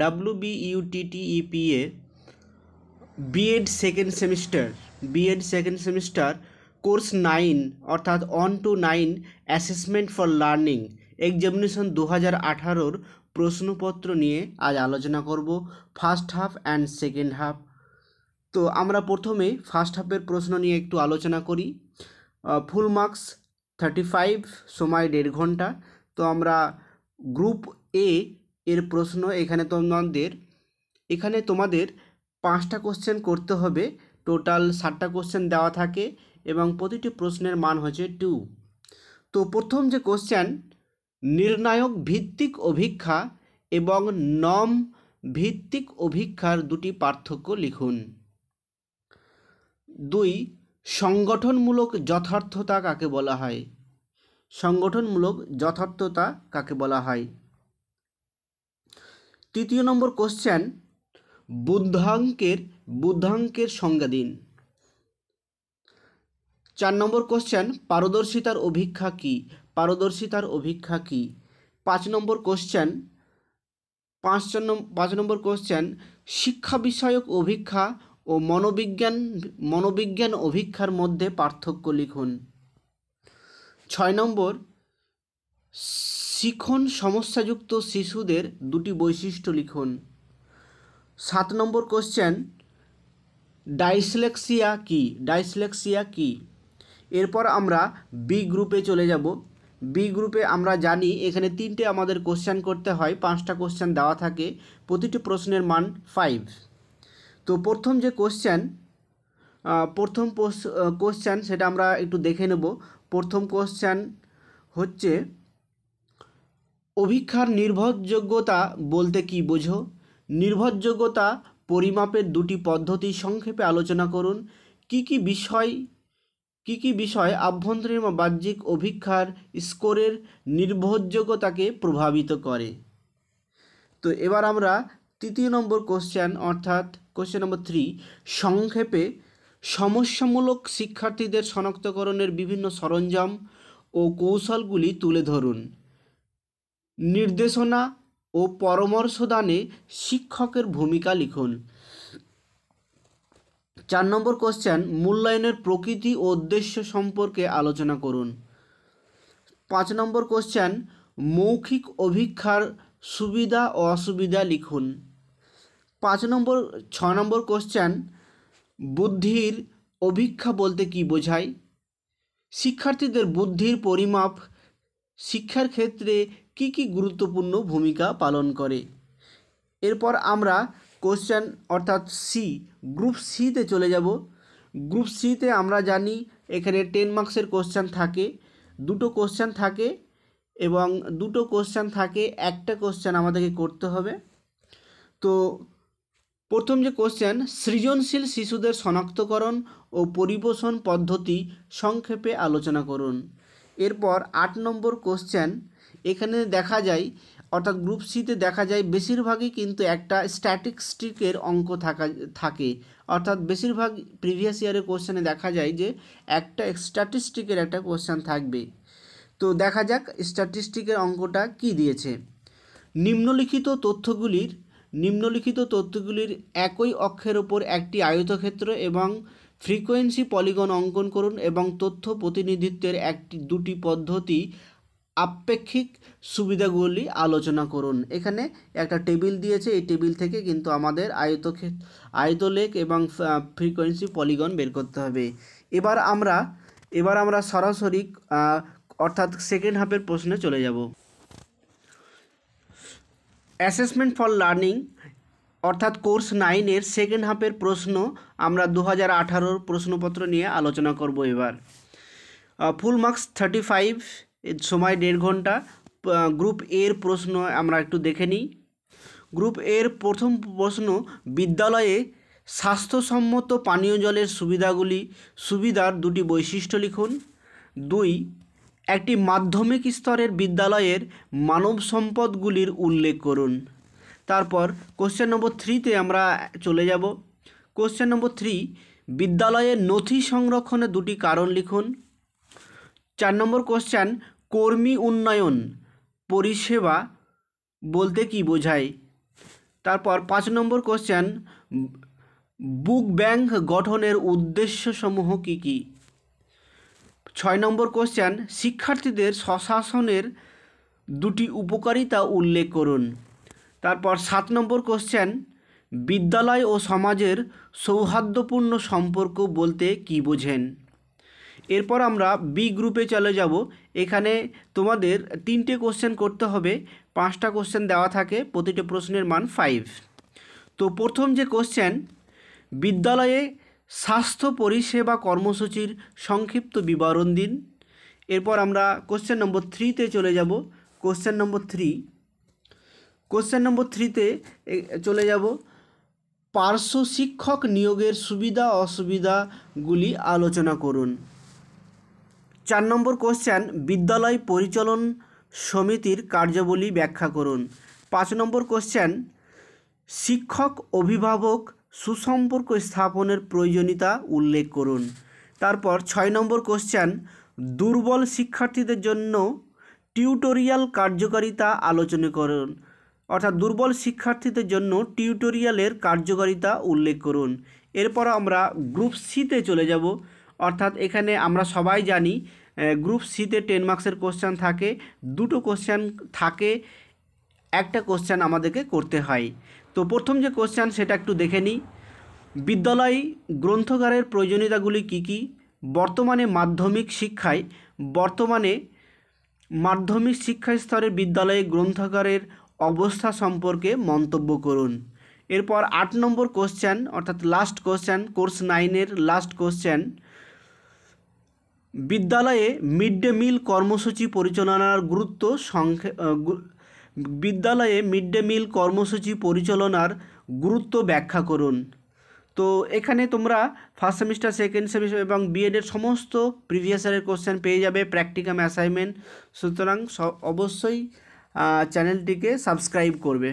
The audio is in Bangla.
W BUTTEPA B Ed second semester B Ed second semester course nine অর্থাৎ one two nine assessment for learning examination দু হাজার আঠারোর প্রশ্নপত্র নিয়ে আজ আলোচনা করব first half and second half তো আমরা প্রথমে ফার্স্ট হাফের প্রশ্ন নিয়ে একটু আলোচনা করি ফুল মার্কস থার্টি ফাইভ সময় দেড় ঘন্টা তো আমরা গ্রুপ এ এর প্রশ্ন এখানে তোমাদের এখানে তোমাদের পাঁচটা কোশ্চেন করতে হবে টোটাল ষাটটা কোশ্চেন দেওয়া থাকে এবং প্রতিটি প্রশ্নের মান হচ্ছে টু তো প্রথম যে কোশ্চেন নির্ণায়ক ভিত্তিক অভিক্ষা এবং নম ভিত্তিক অভিক্ষার দুটি পার্থক্য লিখুন দুই সংগঠনমূলক যথার্থতা কাকে বলা হয় সংগঠনমূলক যথার্থতা কাকে বলা হয় তৃতীয় নম্বর কোশ্চেন বুদ্ধাঙ্কের বুদ্ধাঙ্কের সংজ্ঞা দিন চার নম্বর কোশ্চেন পারদর্শিতার অভিক্ষা কী পারদর্শিতার অভিক্ষা কী পাঁচ নম্বর কোশ্চেন পাঁচ পাঁচ নম্বর কোশ্চেন শিক্ষা বিষয়ক অভিক্ষা ও মনোবিজ্ঞান মনোবিজ্ঞান অভিক্ষার মধ্যে পার্থক্য লিখুন ছয় নম্বর শিখন সমস্যাযুক্ত শিশুদের দুটি বৈশিষ্ট্য লিখুন সাত নম্বর কোশ্চেন ডাইসলেক্সিয়া কি ডাইসলেক্সিয়া কি এরপর আমরা বি গ্রুপে চলে যাব বি গ্রুপে আমরা জানি এখানে তিনটে আমাদের কোশ্চেন করতে হয় পাঁচটা কোশ্চেন দেওয়া থাকে প্রতিটি প্রশ্নের মান ফাইভ তো প্রথম যে কোশ্চেন প্রথম কোশ্চেন সেটা আমরা একটু দেখে নেব প্রথম কোশ্চেন হচ্ছে অভিক্ষার নির্ভরযোগ্যতা বলতে কি বোঝো নির্ভরযোগ্যতা পরিমাপের দুটি পদ্ধতি সংক্ষেপে আলোচনা করুন কি কি বিষয় কি কি বিষয় আভ্যন্তরীণ বা বাহ্যিক অভিক্ষার স্কোরের নির্ভরযোগ্যতাকে প্রভাবিত করে তো এবার আমরা তৃতীয় নম্বর কোশ্চেন অর্থাৎ কোশ্চেন নম্বর থ্রি সংক্ষেপে সমস্যামূলক শিক্ষার্থীদের শনাক্তকরণের বিভিন্ন সরঞ্জাম ও কৌশলগুলি তুলে ধরুন নির্দেশনা ও পরামর্শ দানে শিক্ষকের ভূমিকা লিখুন চার নম্বর কোশ্চেন মূল্যায়নের প্রকৃতি ও উদ্দেশ্য সম্পর্কে আলোচনা করুন পাঁচ নম্বর কোশ্চেন মৌখিক অভিক্ষার সুবিধা ও অসুবিধা লিখুন পাঁচ নম্বর ছ নম্বর কোশ্চেন বুদ্ধির অভিক্ষা বলতে কি বোঝায় শিক্ষার্থীদের বুদ্ধির পরিমাপ শিক্ষার ক্ষেত্রে কি কি গুরুত্বপূর্ণ ভূমিকা পালন করে এরপর আমরা কোশ্চেন অর্থাৎ সি গ্রুপ সিতে চলে যাব গ্রুপ সিতে আমরা জানি এখানে টেন মার্কসের কোশ্চেন থাকে দুটো কোশ্চেন থাকে এবং দুটো কোশ্চেন থাকে একটা কোশ্চেন আমাদেরকে করতে হবে তো প্রথম যে কোশ্চেন সৃজনশীল শিশুদের শনাক্তকরণ ও পরিপোষণ পদ্ধতি সংক্ষেপে আলোচনা করুন এরপর আট নম্বর কোশ্চেন এখানে দেখা যায় অর্থাৎ গ্রুপ সিতে দেখা যায় বেশিরভাগই কিন্তু একটা স্ট্যাটিস্টিকের অঙ্ক থাকা থাকে অর্থাৎ বেশিরভাগ প্রিভিয়াস ইয়ারের কোশ্চেনে দেখা যায় যে একটা স্ট্যাটিস্টিকের একটা কোশ্চেন থাকবে তো দেখা যাক স্ট্যাটিস্টিকের অঙ্কটা কি দিয়েছে নিম্নলিখিত তথ্যগুলির নিম্নলিখিত তথ্যগুলির একই অক্ষের ওপর একটি আয়তক্ষেত্র এবং ফ্রিকোয়েন্সি পলিগন অঙ্কন করুন এবং তথ্য প্রতিনিধিত্বের একটি দুটি পদ্ধতি আপেক্ষিক সুবিধাগুলি আলোচনা করুন এখানে একটা টেবিল দিয়েছে এই টেবিল থেকে কিন্তু আমাদের আয়তক্ষে আয়তলেখ এবং ফ্রিকোয়েন্সি পলিগন বের করতে হবে এবার আমরা এবার আমরা সরাসরি অর্থাৎ সেকেন্ড হাফের প্রশ্নে চলে যাব অ্যাসেসমেন্ট ফর লার্নিং অর্থাৎ কোর্স নাইনের সেকেন্ড হাফের প্রশ্ন আমরা দু হাজার আঠারোর প্রশ্নপত্র নিয়ে আলোচনা করব এবার ফুল মার্কস থার্টি ফাইভ সময় দেড় ঘন্টা গ্রুপ এর প্রশ্ন আমরা একটু দেখে নিই গ্রুপ এর প্রথম প্রশ্ন বিদ্যালয়ে স্বাস্থ্যসম্মত পানীয় জলের সুবিধাগুলি সুবিধার দুটি বৈশিষ্ট্য লিখুন দুই একটি মাধ্যমিক স্তরের বিদ্যালয়ের মানব সম্পদগুলির উল্লেখ করুন তারপর কোশ্চেন নম্বর থ্রিতে আমরা চলে যাব কোশ্চেন নম্বর থ্রি বিদ্যালয়ের নথি সংরক্ষণে দুটি কারণ লিখুন চার নম্বর কোশ্চেন কর্মী উন্নয়ন পরিষেবা বলতে কি বোঝায় তারপর পাঁচ নম্বর কোশ্চেন বুক ব্যাংক গঠনের উদ্দেশ্য সমূহ কী কী ছয় নম্বর কোশ্চেন শিক্ষার্থীদের স্বশাসনের দুটি উপকারিতা উল্লেখ করুন তারপর সাত নম্বর কোশ্চেন বিদ্যালয় ও সমাজের সৌহার্দ্যপূর্ণ সম্পর্ক বলতে কি বোঝেন এরপর আমরা বি গ্রুপে চলে যাব এখানে তোমাদের তিনটে কোশ্চেন করতে হবে পাঁচটা কোশ্চেন দেওয়া থাকে প্রতিটি প্রশ্নের মান ফাইভ তো প্রথম যে কোশ্চেন বিদ্যালয়ে স্বাস্থ্য পরিষেবা কর্মসূচির সংক্ষিপ্ত বিবরণ দিন এরপর আমরা কোশ্চেন নম্বর থ্রিতে চলে যাব question number three question number থ্রিতে চলে যাব পার্শ্ব শিক্ষক নিয়োগের সুবিধা অসুবিধাগুলি আলোচনা করুন চার নম্বর কোশ্চেন বিদ্যালয় পরিচালন সমিতির কার্যাবলী ব্যাখ্যা করুন পাঁচ নম্বর কোশ্চেন শিক্ষক অভিভাবক সুসম্পর্ক স্থাপনের প্রয়োজনীয়তা উল্লেখ করুন তারপর ছয় নম্বর কোশ্চেন দুর্বল শিক্ষার্থীদের জন্য টিউটোরিয়াল কার্যকারিতা আলোচনা করুন অর্থাৎ দুর্বল শিক্ষার্থীদের জন্য টিউটোরিয়ালের কার্যকারিতা উল্লেখ করুন এরপর আমরা গ্রুপ সিতে চলে যাব অর্থাৎ এখানে আমরা সবাই জানি গ্রুপ সিতে টেন মার্ক্সের কোশ্চান থাকে দুটো কোশ্চান থাকে একটা কোশ্চান আমাদেরকে করতে হয় তো প্রথম যে কোশ্চান সেটা একটু দেখে নিই বিদ্যালয় গ্রন্থগারের প্রয়োজনীয়তাগুলি কি কি বর্তমানে মাধ্যমিক শিক্ষায় বর্তমানে মাধ্যমিক শিক্ষা স্তরের বিদ্যালয়ে গ্রন্থাগারের অবস্থা সম্পর্কে মন্তব্য করুন এরপর আট নম্বর কোশ্চেন অর্থাৎ লাস্ট কোশ্চেন কোর্স নাইনের লাস্ট কোশ্চেন বিদ্যালয়ে মিড ডে মিল কর্মসূচি পরিচালনার গুরুত্ব সংক্ষে বিদ্যালয়ে মিড ডে মিল কর্মসূচি পরিচালনার গুরুত্ব ব্যাখ্যা করুন তো এখানে তোমরা ফার্স্ট সেমিস্টার সেকেন্ড সেমিস্টার এবং বিএডের সমস্ত প্রিভিয়াস ইয়ারের কোশ্চেন পেয়ে যাবে প্র্যাকটিক্যাম অ্যাসাইনমেন্ট সুতরাং অবশ্যই চ্যানেলটিকে সাবস্ক্রাইব করবে